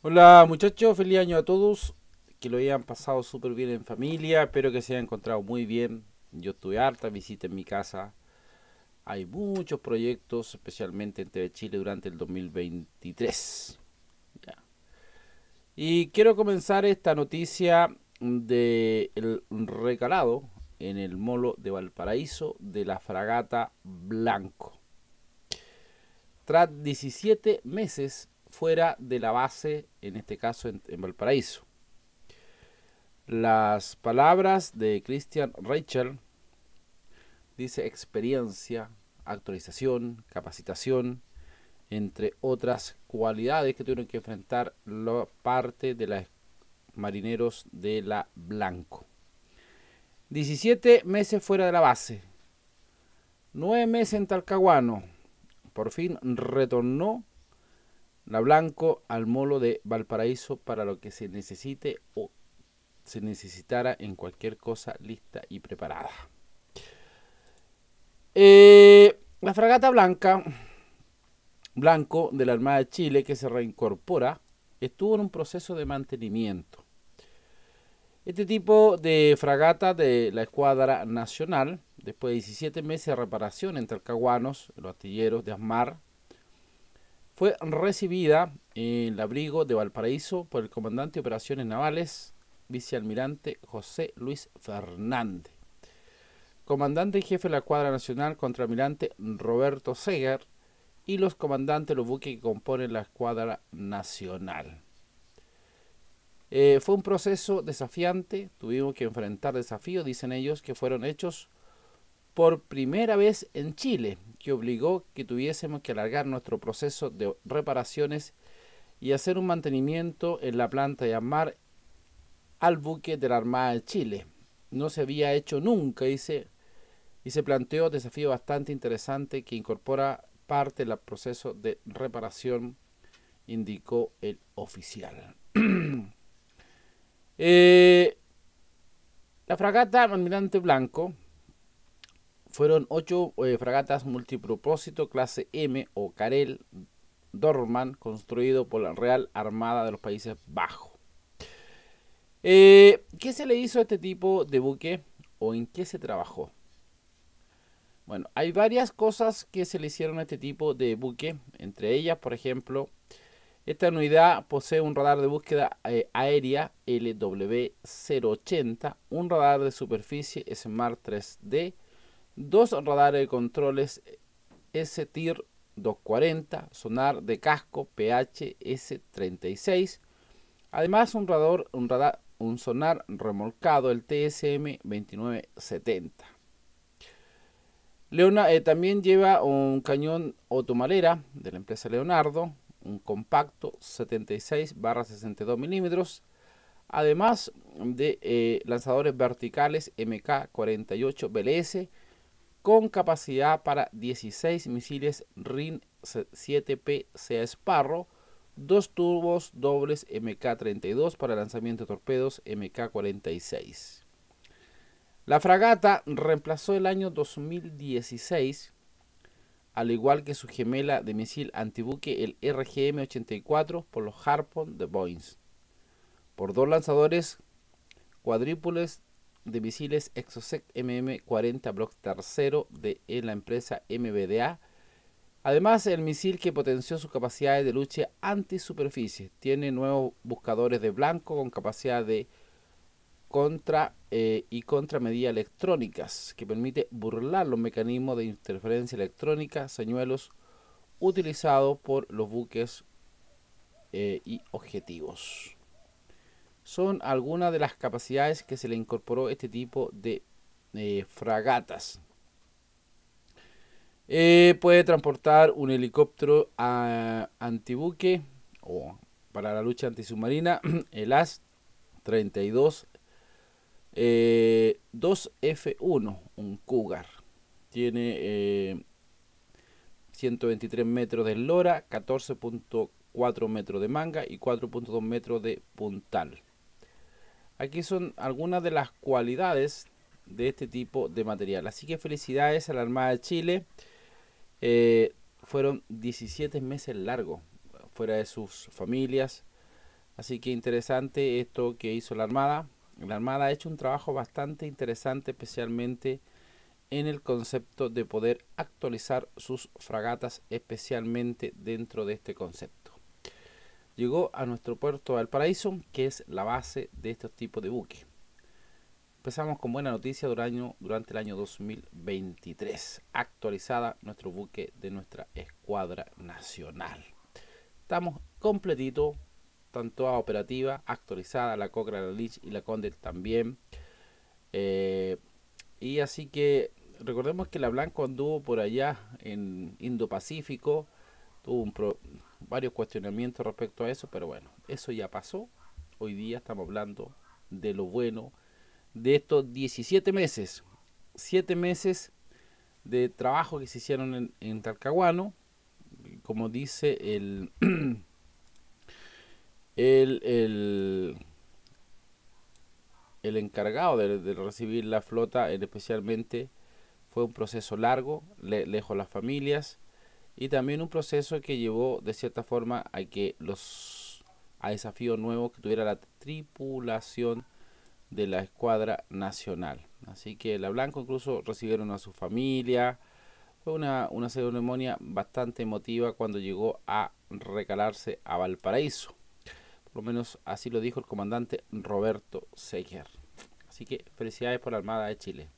Hola muchachos, feliz año a todos. Que lo hayan pasado súper bien en familia. Espero que se hayan encontrado muy bien. Yo estuve harta visita en mi casa. Hay muchos proyectos, especialmente en TV Chile durante el 2023. Y quiero comenzar esta noticia del recalado en el molo de Valparaíso de la fragata Blanco. Tras 17 meses, fuera de la base, en este caso en, Valparaíso. Las palabras de Christian Rachel dice experiencia, actualización, capacitación, entre otras cualidades que tuvieron que enfrentar la parte de los marineros de la Blanco. 17 meses fuera de la base, 9 meses en Talcahuano, por fin retornó la Blanco al Molo de Valparaíso para lo que se necesite o se necesitara en cualquier cosa lista y preparada. Eh, la fragata blanca, blanco de la Armada de Chile que se reincorpora, estuvo en un proceso de mantenimiento. Este tipo de fragata de la Escuadra Nacional, después de 17 meses de reparación entre Caguanos, los astilleros de Asmar, fue recibida en el abrigo de Valparaíso por el comandante de operaciones navales, vicealmirante José Luis Fernández. Comandante y jefe de la Cuadra Nacional, contraalmirante Roberto Segar y los comandantes de los buques que componen la Escuadra Nacional. Eh, fue un proceso desafiante, tuvimos que enfrentar desafíos, dicen ellos, que fueron hechos por primera vez en Chile que obligó que tuviésemos que alargar nuestro proceso de reparaciones y hacer un mantenimiento en la planta de Amar al buque de la Armada de Chile. No se había hecho nunca y se, y se planteó un desafío bastante interesante que incorpora parte del proceso de reparación, indicó el oficial. Eh, la fragata Almirante Blanco fueron ocho eh, fragatas multipropósito clase M o carel Dorman, construido por la Real Armada de los Países Bajos. Eh, ¿Qué se le hizo a este tipo de buque o en qué se trabajó? Bueno, hay varias cosas que se le hicieron a este tipo de buque, entre ellas, por ejemplo, esta unidad posee un radar de búsqueda eh, aérea LW-080, un radar de superficie Smart 3D, dos radares de controles s STIR 240, sonar de casco PHS36, además un radar, un sonar remolcado, el TSM 2970. Leona eh, también lleva un cañón automalera de la empresa Leonardo, un compacto 76-62 mm, además de eh, lanzadores verticales MK48 BLS con capacidad para 16 misiles RIN 7P sea Sparrow, dos turbos dobles MK-32 para lanzamiento de torpedos MK-46. La fragata reemplazó el año 2016, al igual que su gemela de misil antibuque el RGM-84 por los Harpoon de Boeing, por dos lanzadores cuadrípules de misiles Exocet MM40 Block III de la empresa MBDA. Además, el misil que potenció sus capacidades de lucha antisuperficie. Tiene nuevos buscadores de blanco con capacidad de contra eh, y y contramedidas electrónicas que permite burlar los mecanismos de interferencia electrónica, señuelos utilizados por los buques eh, y objetivos son algunas de las capacidades que se le incorporó este tipo de eh, fragatas. Eh, puede transportar un helicóptero a antibuque o para la lucha antisubmarina, el AS-32 2F1, eh, un Cougar. Tiene 123 metros de eslora, 14.4 metros de manga y 4.2 metros de puntal. Aquí son algunas de las cualidades de este tipo de material. Así que felicidades a la Armada de Chile. Eh, fueron 17 meses largos fuera de sus familias. Así que interesante esto que hizo la Armada. La Armada ha hecho un trabajo bastante interesante, especialmente en el concepto de poder actualizar sus fragatas, especialmente dentro de este concepto llegó a nuestro puerto de Valparaíso, que es la base de estos tipos de buques. Empezamos con buena noticia durante el año 2023, actualizada nuestro buque de nuestra escuadra nacional. Estamos completito, tanto a operativa, actualizada, la Cochrane, la Lich y la Condel también. Eh, y así que recordemos que la Blanco anduvo por allá en Indo-Pacífico, tuvo un, pro, varios cuestionamientos respecto a eso, pero bueno, eso ya pasó. Hoy día estamos hablando de lo bueno de estos 17 meses. 7 meses de trabajo que se hicieron en, Talcahuano. Como dice el, el, el, encargado de, recibir la flota, especialmente, fue un proceso largo, lejos las familias y también un proceso que llevó de cierta forma a que los a desafío nuevo que tuviera la tripulación de la escuadra nacional. Así que la Blanco incluso recibieron a su familia. Fue una, una ceremonia bastante emotiva cuando llegó a recalarse a Valparaíso. Por lo menos así lo dijo el comandante Roberto Seger. Así que felicidades por la Armada de Chile.